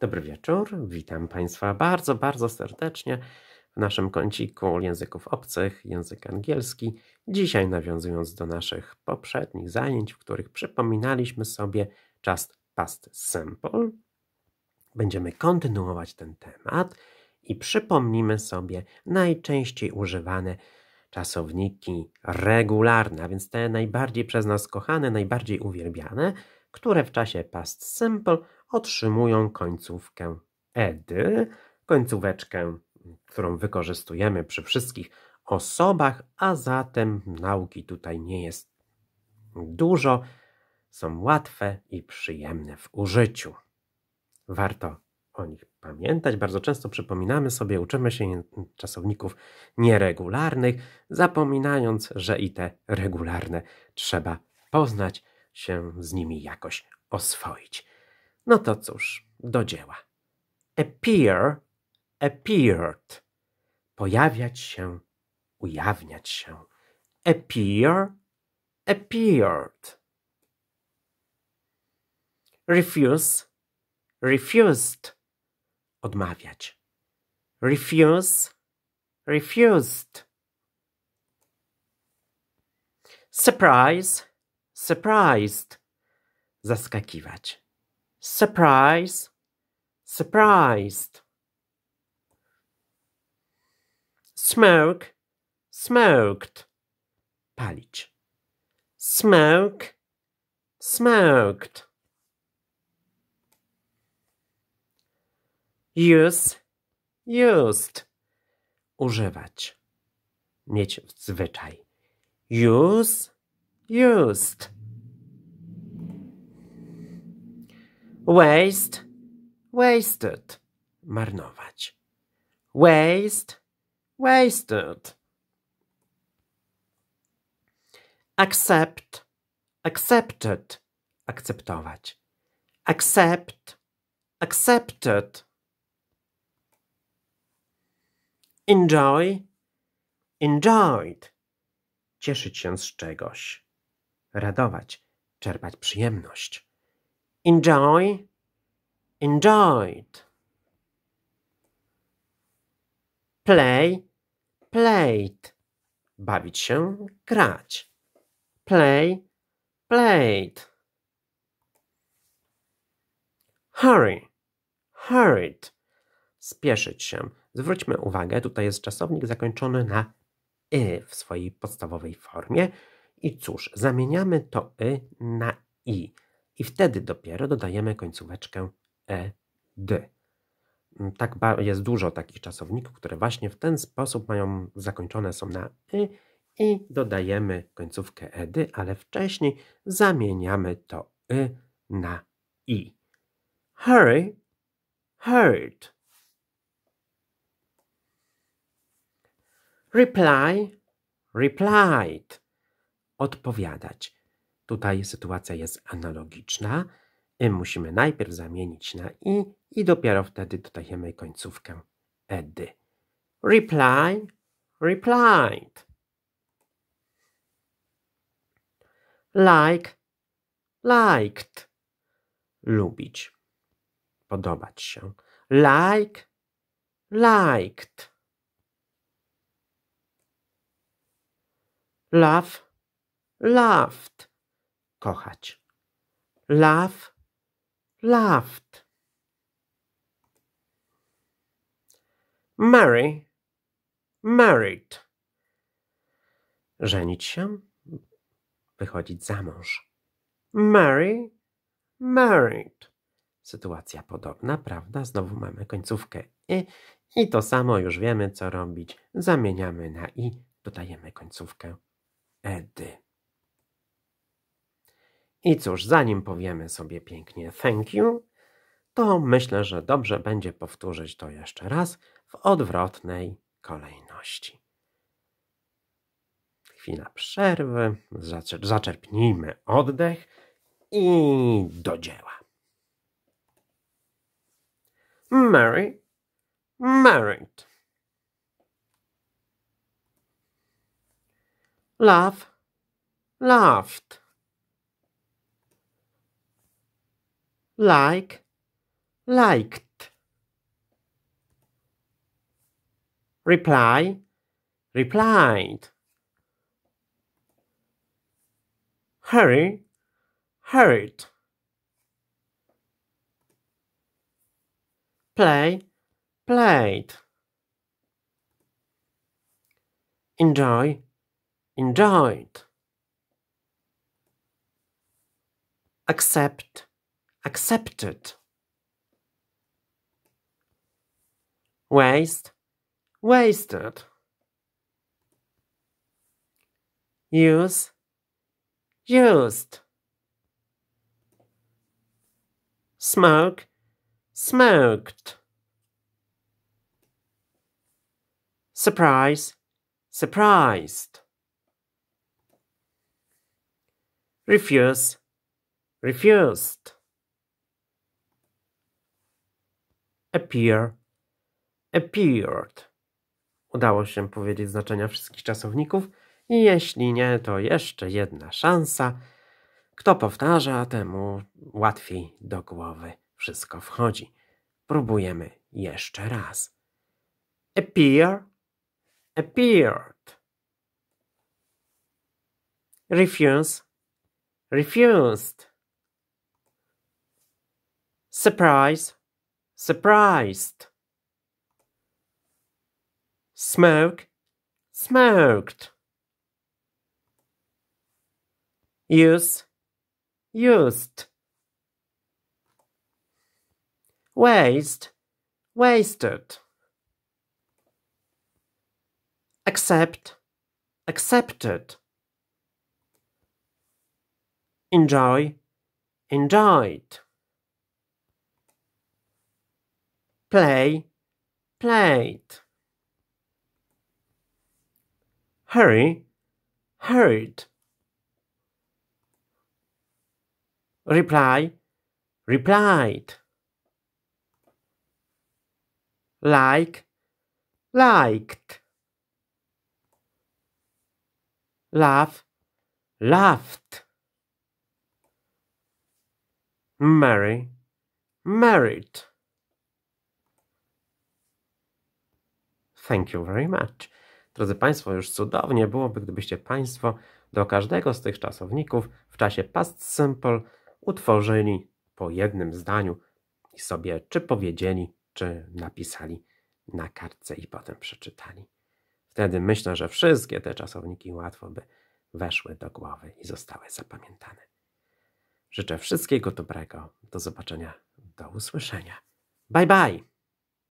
Dobry wieczór, witam Państwa bardzo, bardzo serdecznie w naszym kąciku języków obcych, język angielski. Dzisiaj nawiązując do naszych poprzednich zajęć, w których przypominaliśmy sobie czas past simple, będziemy kontynuować ten temat i przypomnimy sobie najczęściej używane czasowniki regularne, a więc te najbardziej przez nas kochane, najbardziej uwielbiane – które w czasie past simple otrzymują końcówkę ed, końcóweczkę, którą wykorzystujemy przy wszystkich osobach, a zatem nauki tutaj nie jest dużo, są łatwe i przyjemne w użyciu. Warto o nich pamiętać. Bardzo często przypominamy sobie, uczymy się czasowników nieregularnych, zapominając, że i te regularne trzeba poznać się z nimi jakoś oswoić. No to cóż, do dzieła. Appear, appeared. Pojawiać się, ujawniać się. Appear, appeared. Refuse, refused. Odmawiać. Refuse, refused. Surprise, surprised, zaskakiwać. Surprise, surprised. Smoke, smoked, palić. Smoke, smoked. Use, used, używać. Mieć w zwyczaj. Use, used. Waste, wasted, marnować. Waste, wasted. Accept, accepted, akceptować. Accept, accepted. Enjoy, enjoyed, cieszyć się z czegoś radować, czerpać przyjemność. Enjoy, enjoyed. Play, played. Bawić się, grać. Play, played. Hurry, hurried. Spieszyć się. Zwróćmy uwagę, tutaj jest czasownik zakończony na y w swojej podstawowej formie. I cóż, zamieniamy to y na i i wtedy dopiero dodajemy końcóweczkę ed. Mm, tak jest dużo takich czasowników, które właśnie w ten sposób mają zakończone są na y i dodajemy końcówkę ed, ale wcześniej zamieniamy to y na i. Hurry, hurt. Reply, replied odpowiadać. Tutaj sytuacja jest analogiczna. I musimy najpierw zamienić na i i dopiero wtedy dodajemy końcówkę edy. Reply, replied. Like, liked. Lubić, podobać się. Like, liked. Love, loved, kochać. Love, loved. Marry, married. Żenić się, wychodzić za mąż. Marry, married. Sytuacja podobna, prawda? Znowu mamy końcówkę i, i to samo już wiemy, co robić. Zamieniamy na i, dodajemy końcówkę edy. I cóż, zanim powiemy sobie pięknie thank you, to myślę, że dobrze będzie powtórzyć to jeszcze raz w odwrotnej kolejności. Chwila przerwy, Zaczer zaczerpnijmy oddech i do dzieła. Mary, married. Love, laughed. like, liked. Reply, replied. Hurry, hurried. Play, played. Enjoy, enjoyed. Accept, accepted. Waste, wasted. Use, used. Smoke, smoked. Surprise, surprised. Refuse, refused. appear, appeared. Udało się powiedzieć znaczenia wszystkich czasowników i jeśli nie, to jeszcze jedna szansa. Kto powtarza, temu łatwiej do głowy wszystko wchodzi. Próbujemy jeszcze raz. Appear, appeared. Refuse, refused. Surprise, surprised. Smoke, smoked. Use, used. Waste, wasted. Accept, accepted. Enjoy, enjoyed. play, played. Hurry, hurried. Reply, replied. Like, liked. Laugh, laughed. Marry, married. Thank you very much. Drodzy Państwo, już cudownie byłoby, gdybyście Państwo do każdego z tych czasowników w czasie past simple utworzyli po jednym zdaniu i sobie czy powiedzieli, czy napisali na kartce i potem przeczytali. Wtedy myślę, że wszystkie te czasowniki łatwo by weszły do głowy i zostały zapamiętane. Życzę wszystkiego dobrego. Do zobaczenia. Do usłyszenia. Bye bye!